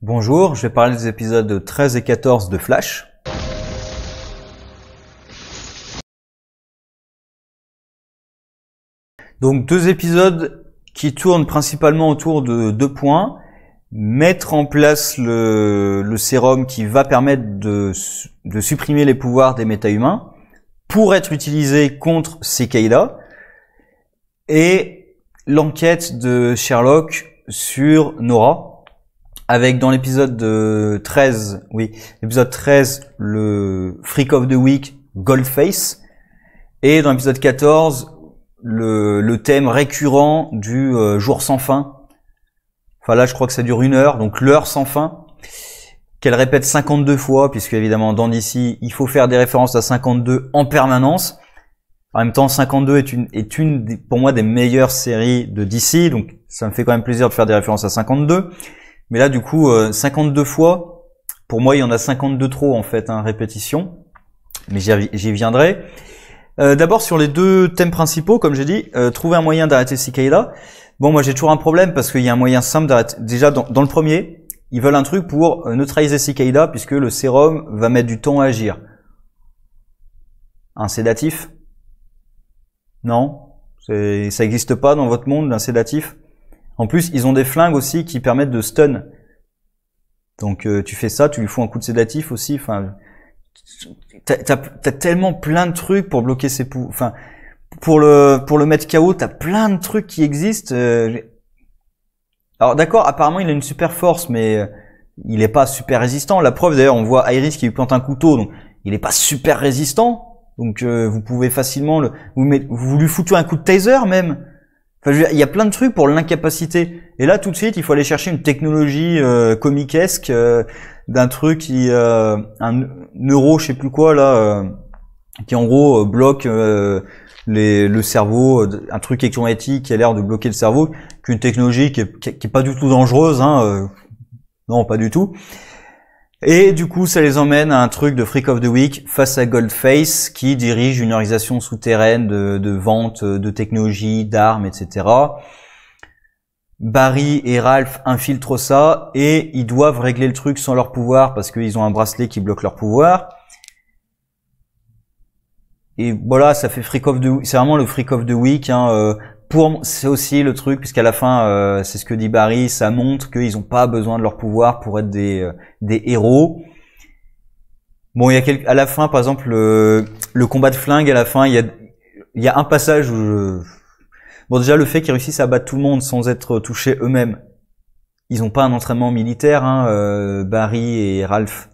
Bonjour, je vais parler des épisodes 13 et 14 de Flash. Donc deux épisodes qui tournent principalement autour de deux points. Mettre en place le, sérum qui va permettre de, supprimer les pouvoirs des méta-humains pour être utilisé contre ces Et l'enquête de Sherlock sur Nora, avec dans l'épisode 13, oui, l'épisode 13, le Freak of the Week, Goldface, et dans l'épisode 14, le, thème récurrent du euh, jour sans fin. Enfin là, je crois que ça dure une heure, donc l'heure sans fin, qu'elle répète 52 fois, puisque évidemment, dans DC il faut faire des références à 52 en permanence. En même temps, 52 est une, est une pour moi, des meilleures séries de DC, donc ça me fait quand même plaisir de faire des références à 52. Mais là, du coup, 52 euh, fois, pour moi, il y en a 52 trop en fait, hein, répétition. Mais j'y viendrai. Euh, d'abord sur les deux thèmes principaux, comme j'ai dit, euh, trouver un moyen d'arrêter Cicada. Bon, moi j'ai toujours un problème parce qu'il y a un moyen simple d'arrêter. Déjà dans, le premier, ils veulent un truc pour neutraliser Cicada puisque le sérum va mettre du temps à agir. Un sédatif Non, ça n'existe pas dans votre monde un sédatif. En plus, ils ont des flingues aussi qui permettent de stun. Donc euh, tu fais ça, tu lui fous un coup de sédatif aussi. Enfin, t'as as, tellement plein de trucs pour bloquer ses pou... Enfin, pour le pour le mettre KO, t'as plein de trucs qui existent. Euh, alors d'accord, apparemment il a une super force, mais euh, il est pas super résistant. La preuve d'ailleurs, on voit Iris qui lui plante un couteau, donc il est pas super résistant. Donc vous pouvez facilement le vous, vous lui foutez un coup de taser même il y a plein de trucs pour l'incapacité. Et là, tout de suite, il faut aller chercher une technologie euh, comiquesque euh, d'un truc qui, euh, un neuro, je sais plus quoi là, qui en gros bloque le cerveau, un truc électromagnétique qui a l'air de bloquer le cerveau, qu'une technologie qui est, pas du tout dangereuse, hein, non, pas du tout, et du coup, ça les emmène à un truc de Freak of the Week face à Goldface, qui dirige une organisation souterraine de, vente de technologies, d'armes, etc. Barry et Ralph infiltrent ça et ils doivent régler le truc sans leur pouvoir parce qu'ils ont un bracelet qui bloque leur pouvoir. Et voilà, ça fait Freak of the Week. C'est vraiment le Freak of the Week. Hein. Euh, pour c'est aussi le truc puisqu'à la fin euh, c'est ce que dit Barry ça montre qu'ils n'ont pas besoin de leur pouvoir pour être des, euh, des héros bon il y a quelques, à la fin par exemple le, combat de flingue à la fin il y a il y a un passage où bon déjà le fait qu'ils réussissent à battre tout le monde sans être touchés eux-mêmes ils n'ont pas un entraînement militaire hein, euh, Barry et Ralph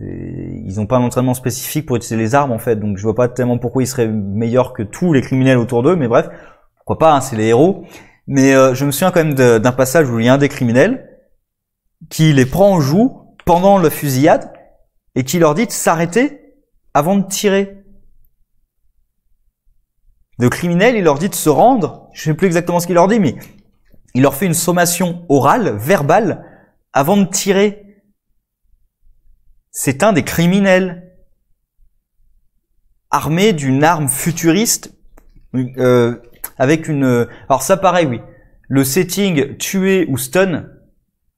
ils n'ont pas un entraînement spécifique pour utiliser les armes en fait donc je vois pas tellement pourquoi ils seraient meilleurs que tous les criminels autour d'eux mais bref pourquoi pas, hein, c'est les héros. Mais euh, je me souviens quand même d'un passage où il y a un des criminels qui les prend en joue pendant la fusillade et qui leur dit de s'arrêter avant de tirer. Le criminel, il leur dit de se rendre. Je ne sais plus exactement ce qu'il leur dit, mais il leur fait une sommation orale, verbale, avant de tirer. C'est un des criminels armé d'une arme futuriste euh, avec une. Euh, alors ça pareil, oui. Le setting tuer ou stun.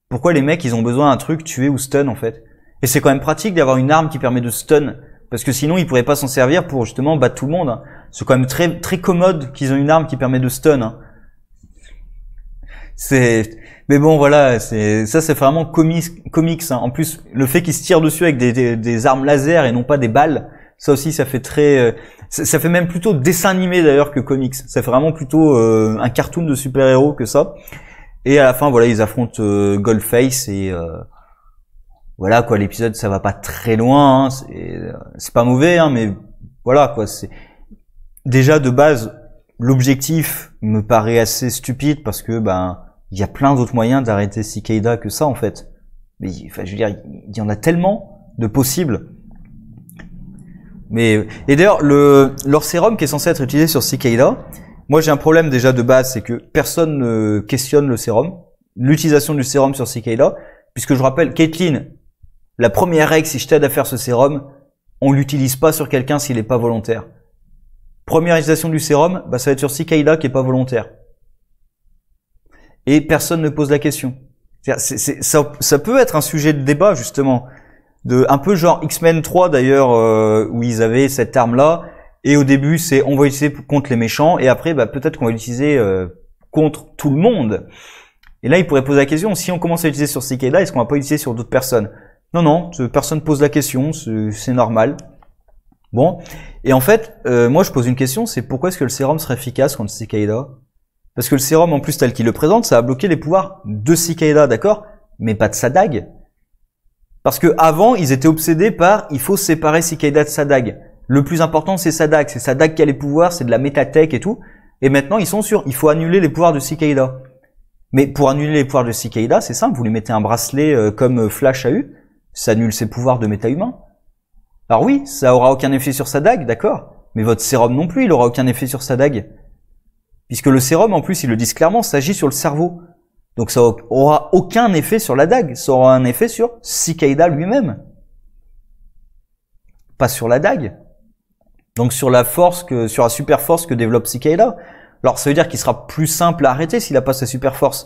Pourquoi les mecs ils ont besoin d'un truc tuer ou stun en fait Et c'est quand même pratique d'avoir une arme qui permet de stun parce que sinon ils pourraient pas s'en servir pour justement battre tout le monde. Hein. C'est quand même très très commode qu'ils ont une arme qui permet de stun. Hein. C'est mais bon voilà, c'est ça c'est vraiment comics. comics hein. En plus le fait qu'ils se tirent dessus avec des, des, des armes laser et non pas des balles, ça aussi, ça fait très, euh, ça, fait même plutôt dessin animé d'ailleurs que comics. Ça fait vraiment plutôt euh, un cartoon de super héros que ça. Et à la fin, voilà, ils affrontent euh, Goldface et voilà quoi. L'épisode, ça va pas très loin. Hein, c'est pas mauvais, hein, mais voilà quoi. C'est déjà de base l'objectif me paraît assez stupide parce que ben il y a plein d'autres moyens d'arrêter Cicada que ça en fait. Mais enfin, je veux dire, il y en a tellement de possibles. Mais et d'ailleurs le leur sérum qui est censé être utilisé sur Cicada, moi j'ai un problème déjà de base, c'est que personne ne questionne le sérum, l'utilisation du sérum sur Cicada, puisque je rappelle Caitlin, la première règle si je t'aide à faire ce sérum, on l'utilise pas sur quelqu'un s'il n'est pas volontaire. Première utilisation du sérum, bah ça va être sur Cicada qui est pas volontaire. Et personne ne pose la question. ça, ça peut être un sujet de débat justement de un peu genre X-Men 3 d'ailleurs euh, où ils avaient cette arme là et au début c'est on va l'utiliser contre les méchants et après bah, peut-être qu'on va l'utiliser euh, contre tout le monde. Et là, il pourrait poser la question si on commence à l'utiliser sur ces est-ce qu'on va pas l'utiliser sur d'autres personnes Non non, personne pose la question, c'est normal. Bon, et en fait, euh, moi je pose une question, c'est pourquoi est-ce que le sérum serait efficace contre Cicada Parce que le sérum, en plus tel qu'il le présente, ça a bloqué les pouvoirs de Cicada, d'accord Mais pas de sa dague. Parce que avant, ils étaient obsédés par il faut séparer Cicada de Sadag. Le plus important, c'est Sadag. C'est Sadag qui a les pouvoirs, c'est de la métatech et tout. Et maintenant, ils sont sur il faut annuler les pouvoirs de Cicada. Mais pour annuler les pouvoirs de Cicada, c'est simple, vous lui mettez un bracelet euh, comme euh, Flash a eu, ça annule ses pouvoirs de méta-humain. Alors oui, ça aura aucun effet sur Sadag, d'accord, mais votre sérum non plus, il aura aucun effet sur Sadag. Puisque le sérum, en plus, ils le disent clairement, s'agit sur le cerveau. Donc ça aura aucun effet sur la dague, ça aura un effet sur Sikaida lui-même. Pas sur la dague. Donc sur la force que, sur la super force que développe Sikaida. Alors ça veut dire qu'il sera plus simple à arrêter s'il n'a pas sa super force.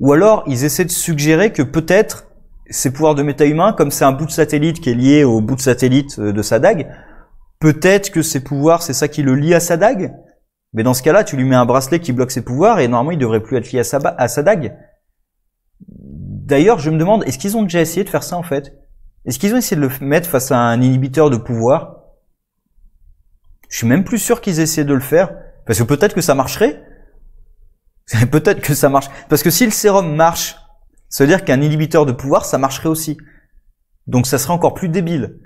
Ou alors ils essaient de suggérer que peut-être ses pouvoirs de méta-humain, comme c'est un bout de satellite qui est lié au bout de satellite euh, de sa dague, peut-être que ses pouvoirs, c'est ça qui le lie à sa dague mais dans ce cas-là, tu lui mets un bracelet qui bloque ses pouvoirs et normalement, il devrait plus être lié à sa, à sa dague. D'ailleurs, je me demande, est-ce qu'ils ont déjà essayé de faire ça en fait Est-ce qu'ils ont essayé de le mettre face à un inhibiteur de pouvoir Je suis même plus sûr qu'ils essaient de le faire parce que peut-être que ça marcherait. peut-être que ça marche parce que si le sérum marche, ça veut dire qu'un inhibiteur de pouvoir, ça marcherait aussi. Donc ça serait encore plus débile.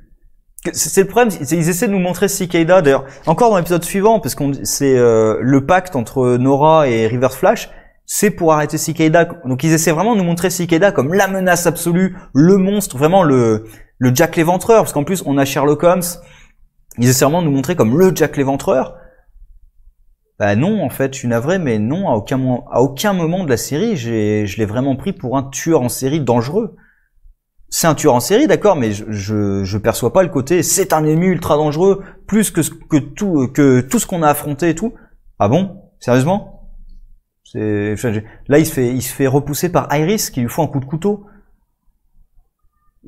C'est le problème, ils essaient de nous montrer Cicada, d'ailleurs, encore dans l'épisode suivant, parce qu'on c'est euh, le pacte entre Nora et River Flash, c'est pour arrêter Cicada. Donc ils essaient vraiment de nous montrer Cicada comme la menace absolue, le monstre, vraiment le, le Jack l'éventreur, parce qu'en plus on a Sherlock Holmes, ils essaient vraiment de nous montrer comme le Jack l'éventreur. Bah non, en fait, je suis navré, mais non, à aucun, à aucun moment de la série, je l'ai vraiment pris pour un tueur en série dangereux. Ceinture en série, d'accord, mais je, je, perçois pas le côté c'est un ennemi ultra dangereux, plus que, que, tout, que tout ce qu'on a affronté et tout. Ah bon Sérieusement c'est... Là, il se, fait, il se fait repousser par Iris qui lui fout un coup de couteau.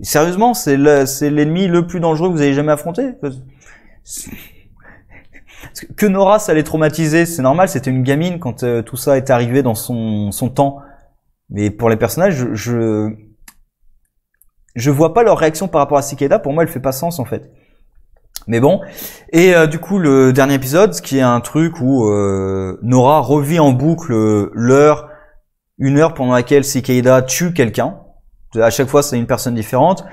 Sérieusement, c'est, l'ennemi le plus dangereux que vous avez jamais affronté Que Nora, ça traumatiser, c'est normal, c'était une gamine quand euh, tout ça est arrivé dans son, son temps. Mais pour les personnages, je je vois pas leur réaction par rapport à Cicada. Pour moi, elle fait pas sens en fait. Mais bon. Et euh, du coup, le dernier épisode, ce qui est un truc où euh, Nora revit en boucle euh, l'heure, une heure pendant laquelle Cicada tue quelqu'un. À chaque fois, c'est une personne différente.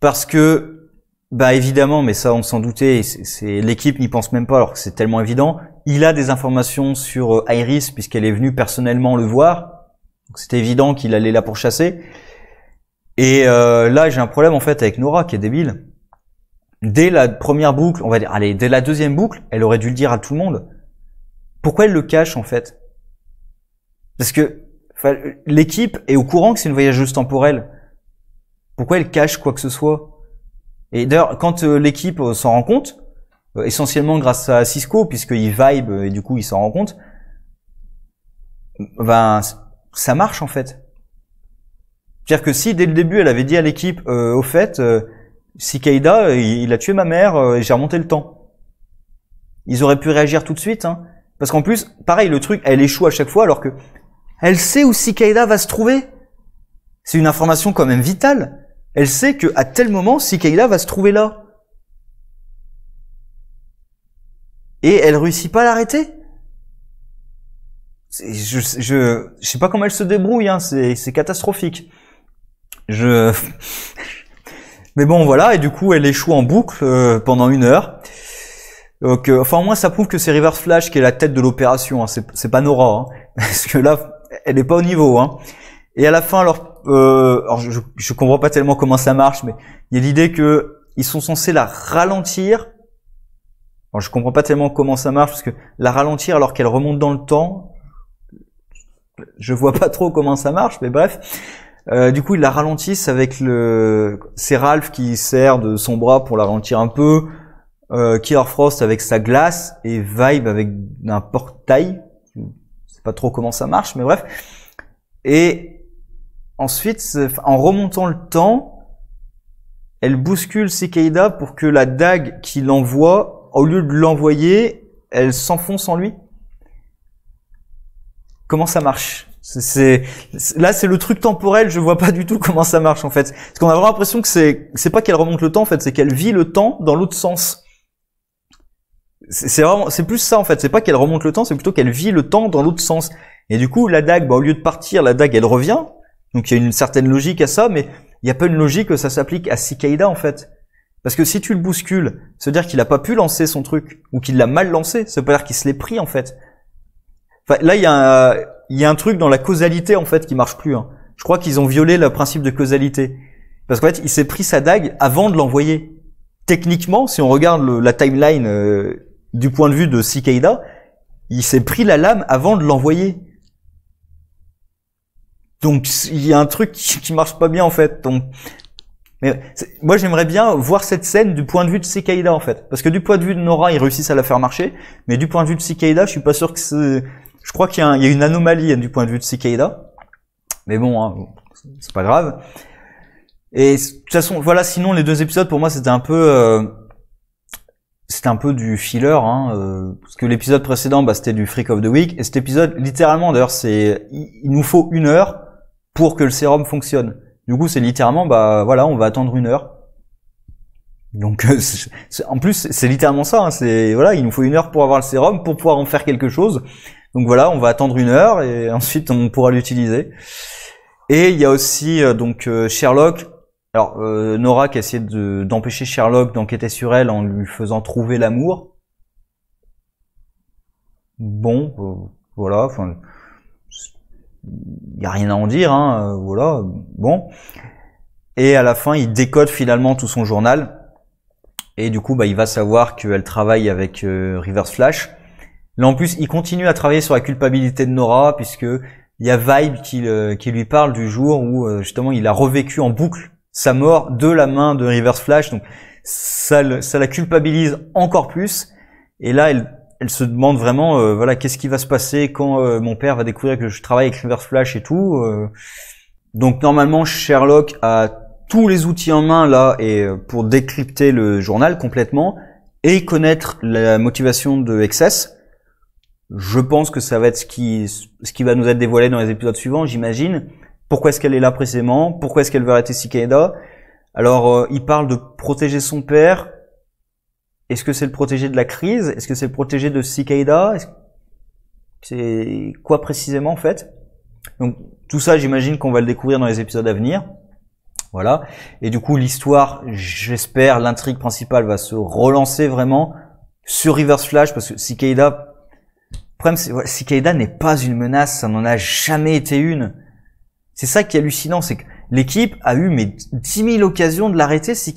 Parce que, bah évidemment, mais ça on s'en doutait, c'est l'équipe n'y pense même pas alors que c'est tellement évident. Il a des informations sur Iris puisqu'elle est venue personnellement le voir. C'était évident qu'il allait là pour chasser. Et euh, là, j'ai un problème en fait avec Nora qui est débile. Dès la première boucle, on va dire, allez, dès la deuxième boucle, elle aurait dû le dire à tout le monde. Pourquoi elle le cache en fait Parce que l'équipe est au courant que c'est une voyageuse temporelle. Pourquoi elle cache quoi que ce soit Et d'ailleurs, quand euh, l'équipe euh, s'en rend compte, essentiellement grâce à Cisco, puisqu'il vibe et du coup il s'en rend compte, ben ça marche en fait. C'est-à-dire que si dès le début elle avait dit à l'équipe, euh, au fait, euh, euh il, a tué ma mère, euh, et j'ai remonté le temps. Ils auraient pu réagir tout de suite, hein. Parce qu'en plus, pareil, le truc, elle échoue à chaque fois alors que elle sait où Sikaida va se trouver. C'est une information quand même vitale. Elle sait que à tel moment, Sikaida va se trouver là. Et elle réussit pas à l'arrêter. Je, je, sais pas comment elle se débrouille, hein. c'est catastrophique. Je... Mais bon, voilà, et du coup, elle échoue en boucle euh, pendant une heure. Donc, euh, enfin, au moins, ça prouve que c'est River Flash qui est la tête de l'opération. Hein. C'est pas Nora, hein. parce que là, elle n'est pas au niveau. Hein. Et à la fin, alors, euh, je, je comprends pas tellement comment ça marche, mais il y a l'idée que ils sont censés la ralentir. Alors, je comprends pas tellement comment ça marche, parce que la ralentir alors qu'elle remonte dans le temps, je vois pas trop comment ça marche, mais bref. Euh, du coup, ils la ralentissent avec le. C'est Ralph qui sert de son bras pour la ralentir un peu. Euh, Killer Frost avec sa glace et Vibe avec un portail. Je sais pas trop comment ça marche, mais bref. Et ensuite, en remontant le temps, elle bouscule Cicada pour que la dague qui l'envoie, au lieu de l'envoyer, elle s'enfonce en lui. Comment ça marche c'est là, c'est le truc temporel. Je vois pas du tout comment ça marche en fait. Parce qu'on a vraiment l'impression que c'est c'est pas qu'elle remonte le temps en fait, c'est qu'elle vit le temps dans l'autre sens. C'est vraiment c'est plus ça en fait. C'est pas qu'elle remonte le temps, c'est plutôt qu'elle vit le temps dans l'autre sens. Et du coup, la dague, bah, au lieu de partir, la dague elle revient. Donc il y a une certaine logique à ça, mais il y a pas une logique que ça s'applique à Cicada en fait. Parce que si tu le bouscules, c'est à dire qu'il a pas pu lancer son truc ou qu'il l'a mal lancé. c'est pas dire qu'il se l'est pris en fait. Enfin, là, il y a un il y a un truc dans la causalité en fait qui marche plus. Hein. Je crois qu'ils ont violé le principe de causalité parce qu'en fait, il s'est pris sa dague avant de l'envoyer. Techniquement, si on regarde la timeline euh, du point de vue de Sikaïda, il s'est pris la lame avant de l'envoyer. Donc il y a un truc qui, marche pas bien en fait. Donc, mais moi j'aimerais bien voir cette scène du point de vue de Sikaïda, en fait, parce que du point de vue de Nora, ils réussissent à la faire marcher, mais du point de vue de Sikaïda, je suis pas sûr que c'est je crois qu'il y, a une anomalie hein, du point de vue de Cicada, mais bon, hein, c'est pas grave. Et de toute façon, voilà. Sinon, les deux épisodes pour moi c'était un peu, euh, c'était un peu du filler, hein, euh, parce que l'épisode précédent, bah, c'était du Freak of the Week, et cet épisode, littéralement, d'ailleurs, c'est, il nous faut une heure pour que le sérum fonctionne. Du coup, c'est littéralement, bah, voilà, on va attendre une heure. Donc, euh, en plus, c'est littéralement ça. c'est voilà, il nous faut une heure pour avoir le sérum, pour pouvoir en faire quelque chose. Donc voilà, on va attendre une heure et ensuite on pourra l'utiliser. Et il y a aussi euh, donc euh, Sherlock. Alors euh, Nora qui essayé d'empêcher Sherlock d'enquêter sur elle en lui faisant trouver l'amour. Bon, voilà. Enfin, il y a rien à en dire, hein, voilà. Bon. Et à la fin, il décode finalement tout son journal. Et du coup, bah, il va savoir qu'elle travaille avec Reverse Flash Là en plus, il continue à travailler sur la culpabilité de Nora puisque il y a Vibe qui, lui parle du jour où euh, justement il a revécu en boucle sa mort de la main de Reverse Flash. Donc ça, la culpabilise encore plus. Et là, elle, se demande vraiment, euh, voilà, qu'est-ce qui va se passer quand euh, mon père va découvrir que je travaille avec Reverse Flash et tout. Donc normalement, Sherlock a tous les outils en main là et pour décrypter le journal complètement et connaître la motivation de Excess je pense que ça va être ce qui, ce qui va nous être dévoilé dans les épisodes suivants, j'imagine. Pourquoi est-ce qu'elle est là précisément Pourquoi est-ce qu'elle veut arrêter Cicada Alors, euh, il parle de protéger son père. Est-ce que c'est le protéger de la crise Est-ce que c'est le protéger de Cicada C'est quoi précisément en fait Donc tout ça, j'imagine qu'on va le découvrir dans les épisodes à venir. Voilà. Et du coup, l'histoire, j'espère, l'intrigue principale va se relancer vraiment sur Reverse Flash parce que Cicada problème, c'est si n'est pas une menace, ça n'en a jamais été une. C'est ça qui est hallucinant, c'est que l'équipe a eu mais 10 000 occasions de l'arrêter, si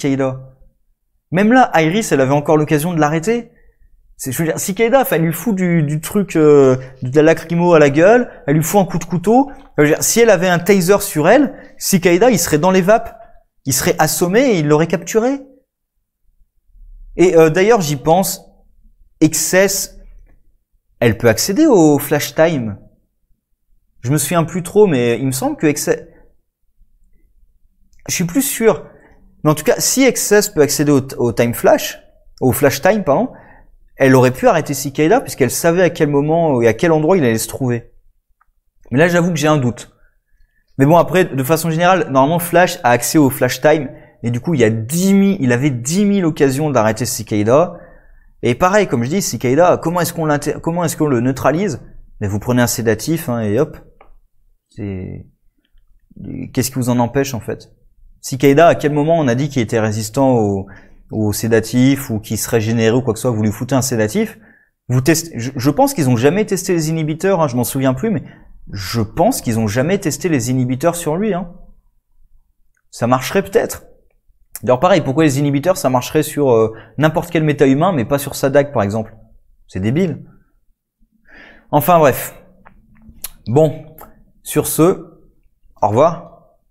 Même là, Iris, elle avait encore l'occasion de l'arrêter. C'est, je veux dire, elle lui fout du, truc, euh, de la lacrymo à la gueule, elle lui fout un coup de couteau. si elle avait un taser sur elle, si il serait dans les vapes. Il serait assommé et il l'aurait capturé. Et euh, d'ailleurs, j'y pense, Excess elle peut accéder au flash time. Je me souviens plus trop, mais il me semble que Excess... Je suis plus sûr. Mais en tout cas, si Excess peut accéder au, time flash, au flash time, pardon, elle aurait pu arrêter Cicada puisqu'elle savait à quel moment et à quel endroit il allait se trouver. Mais là, j'avoue que j'ai un doute. Mais bon, après, de façon générale, normalement, Flash a accès au Flash Time. Et du coup, il, y a 10 il avait 10 000 occasions d'arrêter Cicada. Et pareil, comme je dis, si comment est-ce qu'on comment est-ce qu'on le neutralise Mais vous prenez un sédatif hein, et hop. C'est qu'est-ce qui vous en empêche en fait Si Cicada, à quel moment on a dit qu'il était résistant au, au sédatif ou qu'il serait généreux ou quoi que ce soit Vous lui foutez un sédatif Vous testez Je, pense qu'ils ont jamais testé les inhibiteurs. Hein, je m'en souviens plus, mais je pense qu'ils ont jamais testé les inhibiteurs sur lui. Hein. Ça marcherait peut-être. D'ailleurs, pareil, pourquoi les inhibiteurs, ça marcherait sur euh, n'importe quel méta humain, mais pas sur SADAC, par exemple C'est débile. Enfin, bref. Bon, sur ce, au revoir.